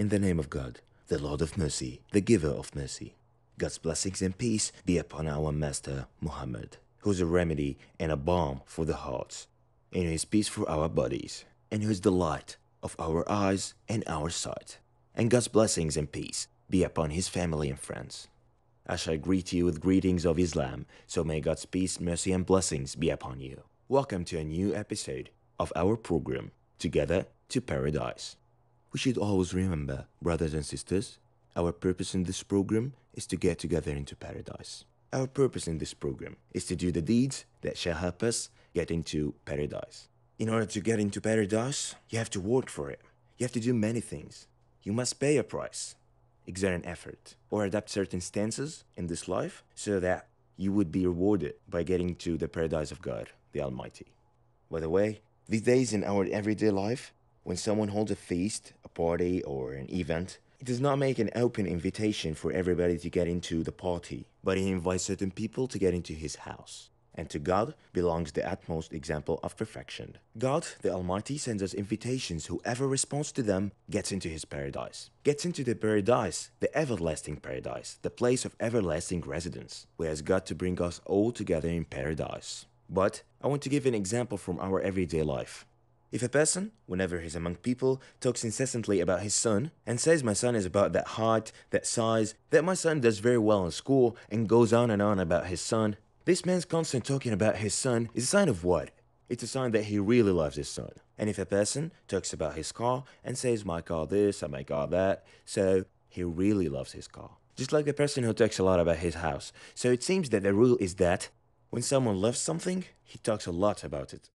In the name of God, the Lord of mercy, the giver of mercy. God's blessings and peace be upon our Master Muhammad, who is a remedy and a balm for the hearts, and who is peace for our bodies, and who is the light of our eyes and our sight. And God's blessings and peace be upon his family and friends. I shall greet you with greetings of Islam, so may God's peace, mercy, and blessings be upon you. Welcome to a new episode of our program, Together to Paradise. We should always remember, brothers and sisters, our purpose in this program is to get together into paradise. Our purpose in this program is to do the deeds that shall help us get into paradise. In order to get into paradise, you have to work for it. You have to do many things. You must pay a price, exert an effort, or adapt certain stances in this life so that you would be rewarded by getting to the paradise of God, the Almighty. By the way, these days in our everyday life, when someone holds a feast, a party, or an event, it does not make an open invitation for everybody to get into the party, but he invites certain people to get into his house. And to God belongs the utmost example of perfection. God, the Almighty, sends us invitations. Whoever responds to them gets into his paradise. Gets into the paradise, the everlasting paradise, the place of everlasting residence, where has God to bring us all together in paradise. But I want to give an example from our everyday life. If a person, whenever he's among people, talks incessantly about his son and says my son is about that height, that size, that my son does very well in school and goes on and on about his son, this man's constant talking about his son is a sign of what? It's a sign that he really loves his son. And if a person talks about his car and says my car this and my car that, so he really loves his car. Just like the person who talks a lot about his house. So it seems that the rule is that when someone loves something, he talks a lot about it.